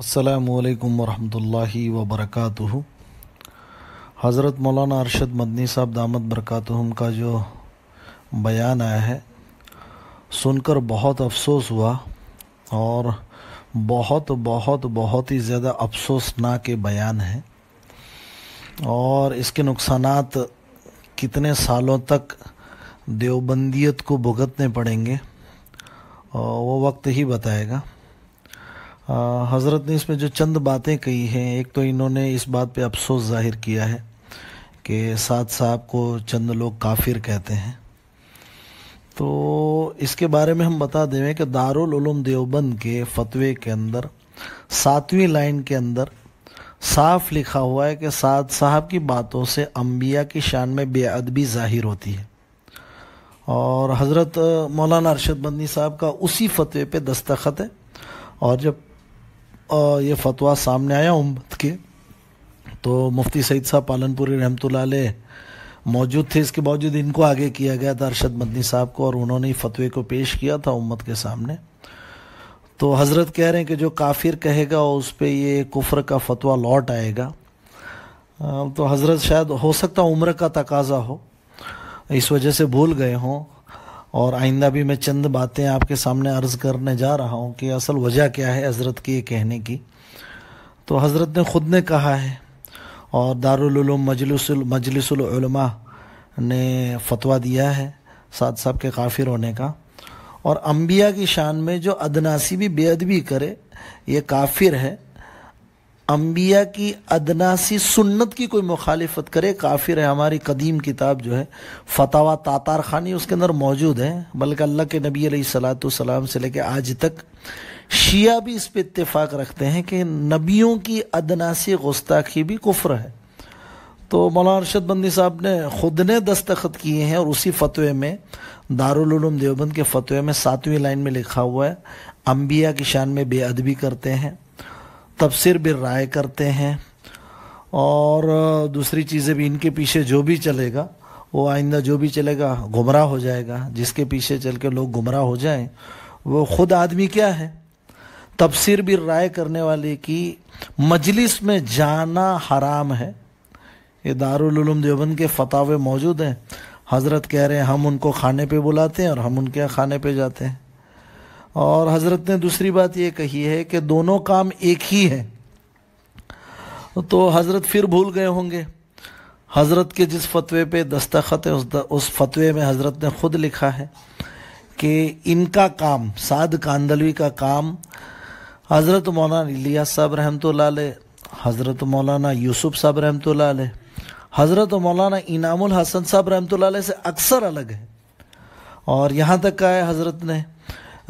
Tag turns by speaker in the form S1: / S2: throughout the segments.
S1: असलकम वरहि वबरक हज़रत मौलाना अरशद मदनी साहब दामद बरकत का जो बयान आया है सुनकर बहुत अफसोस हुआ और बहुत बहुत बहुत ही ज़्यादा अफसोसनाक के बयान हैं और इसके नुकसान कितने सालों तक देवबंदियत को भुगतने पड़ेंगे वो वक्त ही बताएगा हज़रत ने इसमें जो चंद बातें कही हैं एक तो इन्होंने इस बात पे अफसोस ज़ाहिर किया है कि साथ साहब को चंद लोग काफिर कहते हैं तो इसके बारे में हम बता दें कि दारुल उलूम देवबंद के फतवे के अंदर सातवीं लाइन के अंदर साफ लिखा हुआ है कि साथ साहब की बातों से अम्बिया की शान में बेअदबी ज़ाहिर होती है और हज़रत मौलाना अरशद बंदी साहब का उसी फतवे पे दस्तखत है और जब ये फतवा सामने आया उम्मत के तो मुफ्ती सईद साहब पालनपुरी रहमत मौजूद थे इसके बावजूद इनको आगे किया गया था अरशद मदनी साहब को और उन्होंने ही फतवे को पेश किया था उम्मत के सामने तो हज़रत कह रहे हैं कि जो काफिर कहेगा उस पर ये कुफ्र का फतवा लौट आएगा तो हज़रत शायद हो सकता उम्र का तकाजा हो इस वजह से भूल गए हों और आइंदा भी मैं चंद बातें आपके सामने अर्ज़ करने जा रहा हूँ कि असल वजह क्या है हज़रत के ये कहने की तो हज़रत ने ख़ुद ने कहा है और दारुलूम मजलिस मजलिसमा ने फतवा दिया है साथ साहब के काफिर होने का और अम्बिया की शान में जो अदनासी भी बेअदबी करे ये काफिर है अम्बिया की अदनासी सुन्नत की कोई मुखालफत करे काफिर है हमारी कदीम किताब जो है फतावा तातार खानी उसके अंदर मौजूद है बल्कि अल्लाह के नबी सलाम से लेकर आज तक शिया भी इस पर इतफ़ाक़ रखते हैं कि नबियों की अदनासी गुस्ताखी भी कुफ्र है तो मौलाना अरशद बंदी साहब ने खुद ने दस्तखत किए हैं और उसी फतवे में दारुलूम देवबंद के फतवे में सातवीं लाइन में लिखा हुआ है अम्बिया की शान में बेअदबी करते हैं तबसर भी राय करते हैं और दूसरी चीज़ें भी इनके पीछे जो भी चलेगा वो आइंदा जो भी चलेगा गुमराह हो जाएगा जिसके पीछे चल के लोग गुमराह हो जाएं वो खुद आदमी क्या है तबसर भी राय करने वाले की मजलिस में जाना हराम है ये दारुलूम देवबंद के फतावे मौजूद हैं हज़रत कह रहे हैं हम उनको खाने पे बुलाते हैं और हम उनके खाने पे जाते हैं और हज़रत ने दूसरी बात ये कही है कि दोनों काम एक ही है तो हज़रत फिर भूल गए होंगे हज़रत के जिस फतवे पे दस्तखत है उस द, उस फतवे में हज़रत ने ख़ुद लिखा है कि इनका काम साद कांदलवी का काम हज़रत मौलाना इलिया साहब रहमत हज़रत मौलाना यूसुफ साहब रहमत हज़रत मौलाना इनामुल हसन साहब रहमत से अक्सर अलग है और यहाँ तक कहा है हज़रत ने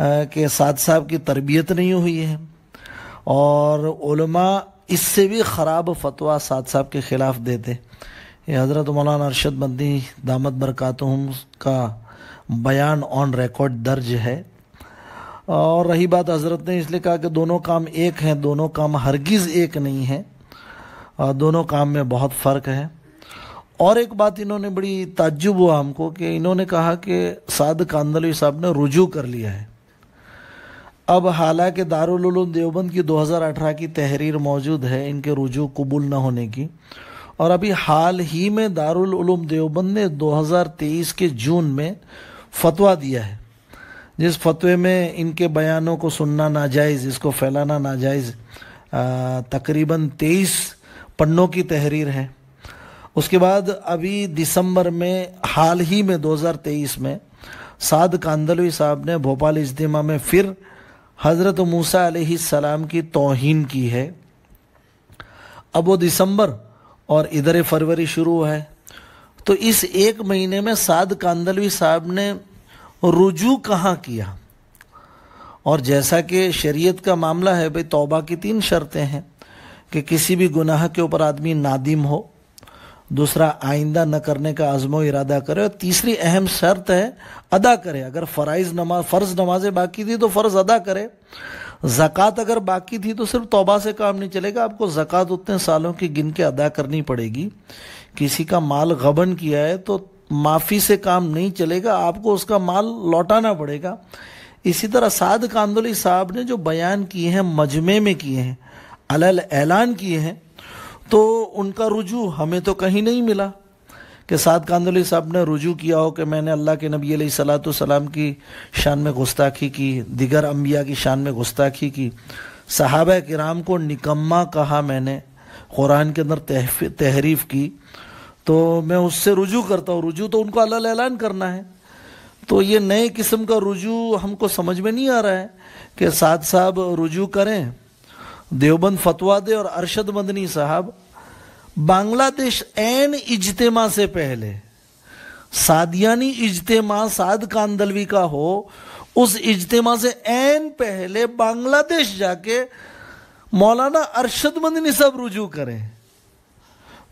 S1: के साथ साहब की तरबियत नहीं हुई है और इससे भी ख़राब फतवा साथ साहब के ख़िलाफ़ देते ये हज़रत मौलाना अरशद बंदी दामद बरक़ात का बयान ऑन रिकॉर्ड दर्ज है और रही बात हज़रत ने इसलिए कहा कि दोनों काम एक हैं दोनों काम हरगिज़ एक नहीं है और दोनों काम में बहुत फ़र्क है और एक बात इन्होंने बड़ी ताज्जुब हुआ हमको कि इन्होंने कहा कि साद कांदलवी साहब ने रुजू कर लिया है अब हालांकि दारुलूम देवबंद की 2018 की तहरीर मौजूद है इनके रुजू कबूल न होने की और अभी हाल ही में दारुलूम देवबंद ने 2023 के जून में फतवा दिया है जिस फतवे में इनके बयानों को सुनना नाजायज़ इसको फैलाना नाजायज़ तकरीबन 23 पन्नों की तहरीर है उसके बाद अभी दिसंबर में हाल ही में 2023 में साद कांदलवी साहब ने भोपाल इज्तिमा में फिर हज़रत मूसा सलाम की तोहन की है अब वो दिसंबर और इधर फरवरी शुरू है तो इस एक महीने में साद कांदलवी साहब ने रुजू कहाँ किया और जैसा कि शरीयत का मामला है भाई तौबा की तीन शर्तें हैं कि किसी भी गुनाह के ऊपर आदमी नादिम हो दूसरा आइंदा न करने का आज़मो इरादा करे और तीसरी अहम शर्त है अदा करे अगर फ़राइज़ नमाज फ़र्ज़ नमाजें बाकी थी तो फ़र्ज़ अदा करे ज़क़़त अगर बाकी थी तो सिर्फ तोबा से काम नहीं चलेगा आपको ज़क़़त उतने सालों की गिन के अदा करनी पड़ेगी किसी का माल गबन किया है तो माफ़ी से काम नहीं चलेगा आपको उसका माल लौटाना पड़ेगा इसी तरह साद कांदोली साहब ने जो बयान किए हैं मजमे में किए हैं अल ऐलान किए हैं तो उनका रुजू हमें तो कहीं नहीं मिला कि साद कांदोली साहब ने रुजू किया हो कि मैंने अल्लाह के नबी सलात सलाम की शान में गुस्ताखी की दिगर अम्बिया की शान में गुस्ताखी की साहब कराम को निकम्मा कहा मैंने कुरान के अंदर तहरीफ की तो मैं उससे रुजू करता हूँ रुजू तो उनको अल्लाह ऐलान करना है तो ये नए किस्म का रुजू हमको समझ में नहीं आ रहा है कि साथ साहब रुजू करें देवबंद फतवा दे और अरशद मदनी साहब बांग्लादेश एन इजतमा से पहले सादियानी इजतमा साद कांदलवी का हो उस इजतमा से एन पहले बांग्लादेश जाके मौलाना अरशद मदनी साहब रुजू करें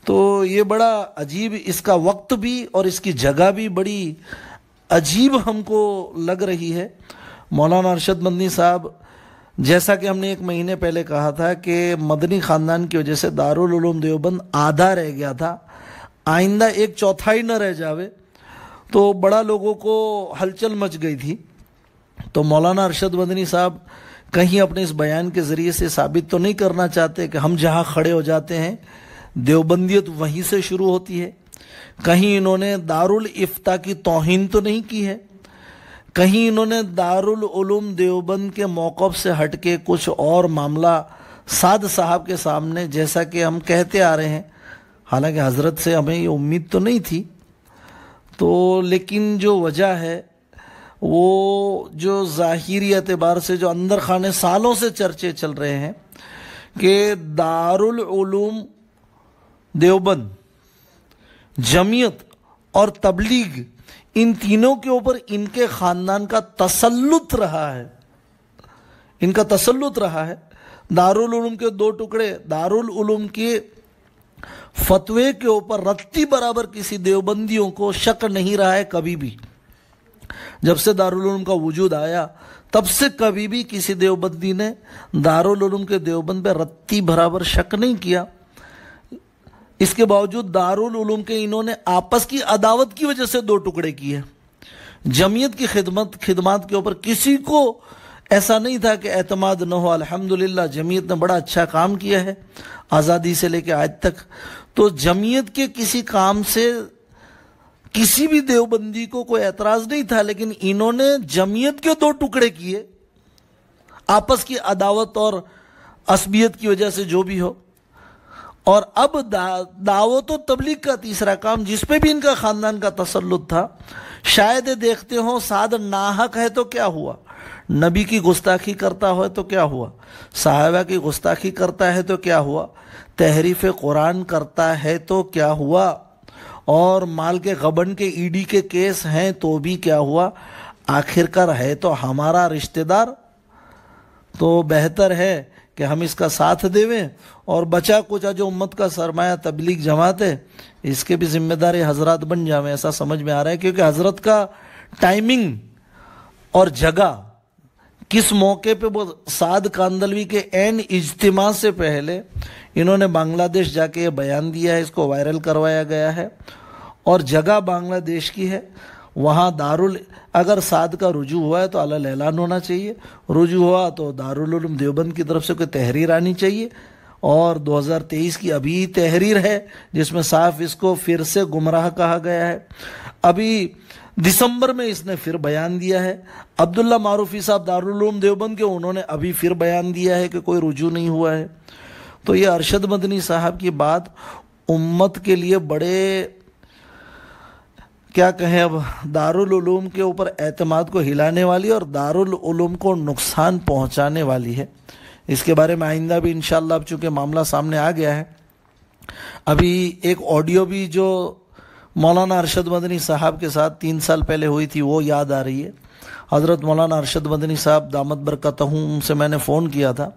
S1: तो ये बड़ा अजीब इसका वक्त भी और इसकी जगह भी बड़ी अजीब हमको लग रही है मौलाना अरशद मदनी साहब जैसा कि हमने एक महीने पहले कहा था कि मदनी ख़ानदान की वजह से दारुलूम देवबंद आधा रह गया था आइंदा एक चौथाई न रह जावे तो बड़ा लोगों को हलचल मच गई थी तो मौलाना अरशद मदनी साहब कहीं अपने इस बयान के ज़रिए से साबित तो नहीं करना चाहते कि हम जहाँ खड़े हो जाते हैं देवबंदियत वहीं से शुरू होती है कहीं इन्होंने दारुल इफ्ता की तोहन तो नहीं की है कहीं इन्होंने दारुल उलूम देवबंद के मौक़ से हटके कुछ और मामला साद साहब के सामने जैसा कि हम कहते आ रहे हैं हालांकि हज़रत से हमें ये उम्मीद तो नहीं थी तो लेकिन जो वजह है वो जो ज़ाहिरी एतबार से जो अंदर खाने सालों से चर्चे चल रहे हैं कि दारुल उलूम देवबंद जमीयत और तबलीग इन तीनों के ऊपर इनके खानदान का तसल्लुत रहा है इनका तसल्लुत रहा है दारुल उलूम के दो टुकड़े दारुल उलूम के फतवे के ऊपर रत्ती बराबर किसी देवबंदियों को शक नहीं रहा है कभी भी जब से दारुल उलूम का वजूद आया तब से कभी भी किसी देवबंदी ने दारुल उलूम के देवबंद पर रत्ती बराबर शक नहीं किया इसके बावजूद दारुल उलूम के इन्होंने आपस की अदावत की वजह से दो टुकड़े किए जमीयत की खिदमत खिदमत के ऊपर किसी को ऐसा नहीं था कि एतमाद न हो अल्हम्दुलिल्लाह जमीयत ने बड़ा अच्छा काम किया है आज़ादी से लेकर आज तक तो जमीयत के किसी काम से किसी भी देवबंदी को कोई एतराज़ नहीं था लेकिन इन्होंने जमीयत के दो टुकड़े किए आपस की अदावत और असबियत की वजह से जो भी हो और अब दा, दावत तो तबलीग का तीसरा काम जिसपे भी इनका खानदान का तसलुत था शायद देखते हो साद नाहक है तो क्या हुआ नबी की गुस्ताखी करता हो तो क्या हुआ साहबा की गुस्ताखी करता है तो क्या हुआ तहरीफ कुरान करता है तो क्या हुआ और माल के गबन के ईडी के केस हैं तो भी क्या हुआ आखिरकार है तो हमारा रिश्तेदार तो बेहतर है कि हम इसका साथ देवें और बचा कुचा जो उम्मत का सरमाया तबलीग जमात है इसके भी जिम्मेदार हजरत बन जावें ऐसा समझ में आ रहा है क्योंकि हजरत का टाइमिंग और जगह किस मौके पे वो साद कांदलवी के एन इज्तिमा से पहले इन्होंने बांग्लादेश जाके ये बयान दिया है इसको वायरल करवाया गया है और जगह बांग्लादेश की है वहाँ दारुल अगर साद का रुजू हुआ है तो अला एलान होना चाहिए रुजू हुआ तो दारुलम देवबंद की तरफ से कोई तहरीर आनी चाहिए और 2023 की अभी तहरीर है जिसमें साफ इसको फिर से गुमराह कहा गया है अभी दिसंबर में इसने फिर बयान दिया है अब्दुल्ला मारूफी साहब दारुलूम देवबंद के उन्होंने अभी फिर बयान दिया है कि कोई रुजू नहीं हुआ है तो ये अरशद मदनी साहब की बात उम्मत के लिए बड़े क्या कहें अब दारुलूम के ऊपर एतमाद को हिलाने वाली और दारुलूम को नुकसान पहुंचाने वाली है इसके बारे में आइंदा भी इन अब चूँकि मामला सामने आ गया है अभी एक ऑडियो भी जो मौलाना अरशद मदनी साहब के साथ तीन साल पहले हुई थी वो याद आ रही है हज़रत मौलाना अरशद मदनी साहब दामद बरकत हूँ उनसे मैंने फ़ोन किया था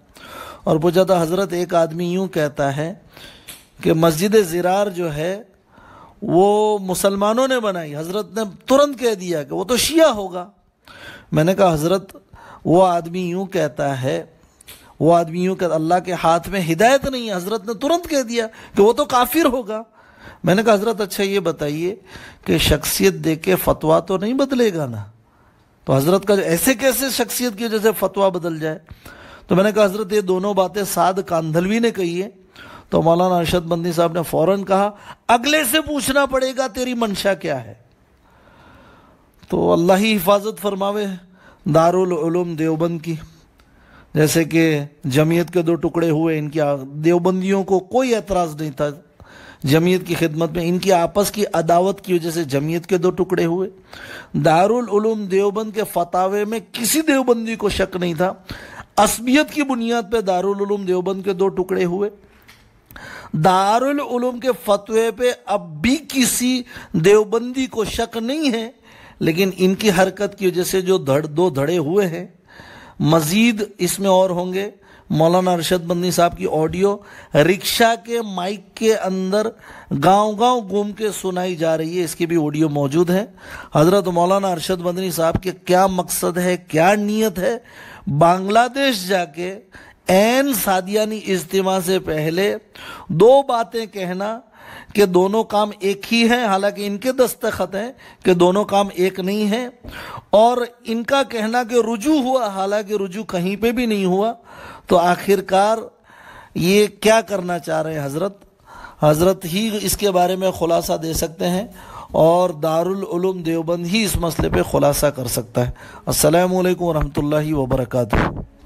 S1: और पूछा था हज़रत एक आदमी यूँ कहता है कि मस्जिद ज़रार जो है वो मुसलमानों ने बनाई हज़रत ने तुरंत कह दिया कि वो तो शिया होगा मैंने कहा हज़रत वो आदमी यूँ कहता है वो आदमी यूँ कहता अल्लाह के हाथ में हिदायत नहीं है हज़रत ने तुरंत कह दिया कि वो तो काफिर होगा मैंने कहा हज़रत अच्छा ये बताइए कि शख्सियत दे के फतवा तो नहीं बदलेगा ना तो हज़रत का ऐसे कैसे शख्सियत की वजह से फतवा बदल जाए तो मैंने कहा हज़रत ये दोनों बातें साद कांधलवी ने कही है तो मौलाना अरशद बंदी साहब ने फौरन कहा अगले से पूछना पड़ेगा तेरी मंशा क्या है तो अल्लाह ही हिफाजत फरमावे दारुलूम देवबंद की जैसे कि जमीयत के दो टुकड़े हुए इनकी देवबंदियों को कोई एतराज़ नहीं था जमीयत की खिदमत में इनकी आपस की अदावत की वजह से जमीयत के दो टुकड़े हुए दारुल उलूम देवबंद के फतावे में किसी देवबंदी को शक नहीं था असबियत की बुनियाद पर दारुल उलूम देवबंद के दो टुकड़े हुए दारुल उलूम के फतवे पे अब भी किसी देवबंदी को शक नहीं है लेकिन इनकी हरकत की वजह से जो धड़ दो धड़े हुए हैं मजीद इसमें और होंगे मौलाना अरशद बंदी साहब की ऑडियो रिक्शा के माइक के अंदर गांव गांव घूम के सुनाई जा रही है इसकी भी ऑडियो मौजूद है हज़रत मौलाना अरशद बंदनी साहब के क्या मकसद है क्या नीयत है बांग्लादेश जाके एन सादियानी इज्तिमा से पहले दो बातें कहना कि दोनों काम एक ही हैं हालांकि इनके दस्तखत हैं कि दोनों काम एक नहीं हैं और इनका कहना कि रुजू हुआ हालांकि रुजू कहीं पे भी नहीं हुआ तो आखिरकार ये क्या करना चाह रहे हैं हज़रत हज़रत ही इसके बारे में खुलासा दे सकते हैं और दारुल उलूम देवबंद ही इस मसले पे खुलासा कर सकता है असल वालेकुम ला व